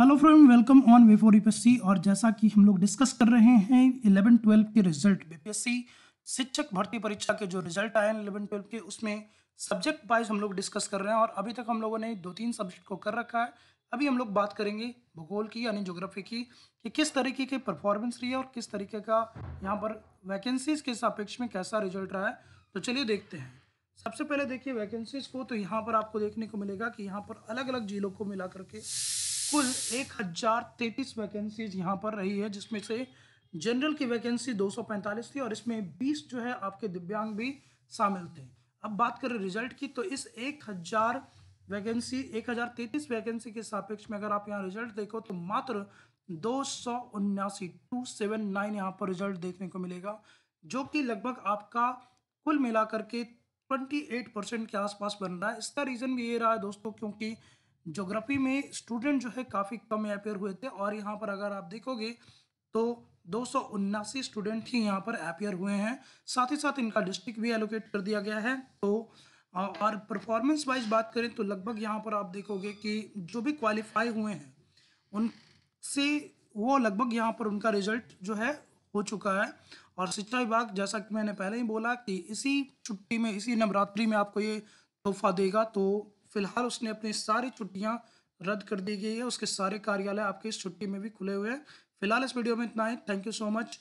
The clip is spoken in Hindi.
hello friend welcome on way for UPSC और जैसा कि हम लोग डिस्कस कर रहे हैं इलेवन ट्वेल्व के रिजल्ट बीपीएससी शिक्षक भर्ती परीक्षा के जो रिजल्ट आए हैं इलेवन ट्वेल्व के उसमें सब्जेक्ट वाइज हम लोग डिस्कस कर रहे हैं और अभी तक हम लोगों ने दो तीन सब्जेक्ट को कर रखा है अभी हम लोग बात करेंगे भूगोल की यानी जोग्राफी की कि किस तरीके की परफॉर्मेंस रही है और किस तरीके का यहाँ पर वैकेंसीज के सापेक्ष में कैसा रिजल्ट रहा है तो चलिए देखते हैं सबसे पहले देखिए वैकेंसीज को तो यहाँ पर आपको देखने को मिलेगा कि यहाँ पर अलग अलग जिलों को मिला करके कुल एक हज़ार तैतीस वैकेंसीज यहाँ पर रही है जिसमें से जनरल की वैकेंसी 245 थी और इसमें 20 जो है आपके दिव्यांग भी शामिल थे अब बात करें रिजल्ट की तो इस एक हज़ार वैकेंसी एक हज़ार तैतीस वैकेंसी के सापेक्ष में अगर आप यहाँ रिजल्ट देखो तो मात्र दो सौ उन्यासी टू सेवन नाइन यहाँ पर रिजल्ट देखने को मिलेगा जो कि लगभग आपका कुल मिलाकर के ट्वेंटी एट परसेंट के आसपास बन रहा है इसका रीज़न भी ये रहा है दोस्तों क्योंकि ज्योग्राफी में स्टूडेंट जो है काफ़ी कम अपेयर हुए थे और यहाँ पर अगर आप देखोगे तो दो स्टूडेंट ही यहाँ पर अपेयर हुए हैं साथ ही साथ इनका डिस्ट्रिक्ट भी एलोकेट कर दिया गया है तो और परफॉर्मेंस वाइज बात करें तो लगभग यहाँ पर आप देखोगे कि जो भी क्वालिफाई हुए हैं उनसे वो लगभग यहाँ पर उनका रिजल्ट जो है हो चुका है और शिक्षा विभाग जैसा कि मैंने पहले ही बोला कि इसी छुट्टी में इसी नवरात्रि में आपको ये तोहफा देगा तो फिलहाल उसने अपनी सारी छुट्टियां रद्द कर दी गई है उसके सारे कार्यालय आपके इस छुट्टी में भी खुले हुए हैं फिलहाल इस वीडियो में इतना ही थैंक यू सो मच